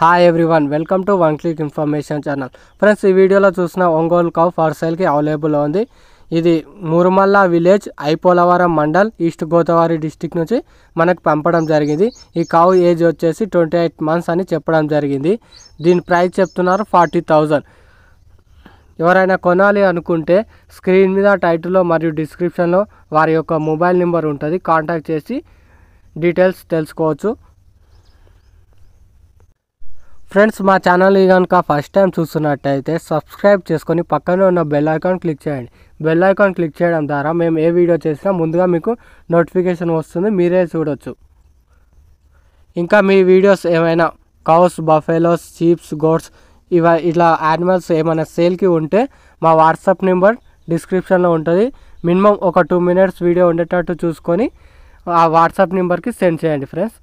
hi everyone welcome to one click information channel friends ఈ వీడియోలో చూసిన ఒంగోలు కవ్ ఫర్ సేల్కి అవైలబుల్ ఉంది ఇది Murumalla village I Polavaram mandal East Godavari district నుంచి మనకు పంపడం జరిగింది ఈ కావు ఏజ్ వచ్చేసి ట్వంటీ ఎయిట్ మంత్స్ అని చెప్పడం జరిగింది దీని ప్రైస్ చెప్తున్నారు ఫార్టీ థౌజండ్ ఎవరైనా కొనాలి అనుకుంటే స్క్రీన్ మీద టైటిల్లో మరియు డిస్క్రిప్షన్లో వారి యొక్క మొబైల్ నెంబర్ ఉంటుంది కాంటాక్ట్ చేసి డీటెయిల్స్ తెలుసుకోవచ్చు ఫ్రెండ్స్ మా ఛానల్ కనుక ఫస్ట్ టైం చూస్తున్నట్టయితే సబ్స్క్రైబ్ చేసుకొని పక్కనే ఉన్న బెల్ ఐకాన్ క్లిక్ చేయండి బెల్ ఐకాన్ క్లిక్ చేయడం ద్వారా మేము ఏ వీడియో చేసినా ముందుగా మీకు నోటిఫికేషన్ వస్తుంది మీరే చూడొచ్చు ఇంకా మీ వీడియోస్ ఏమైనా కౌస్ బఫెలోస్ చీప్స్ గోడ్స్ ఇవ ఇట్లా యానిమల్స్ ఏమైనా సేల్కి ఉంటే మా వాట్సాప్ నెంబర్ డిస్క్రిప్షన్లో ఉంటుంది మినిమం ఒక టూ మినిట్స్ వీడియో ఉండేటట్టు చూసుకొని ఆ వాట్సాప్ నెంబర్కి సెండ్ చేయండి ఫ్రెండ్స్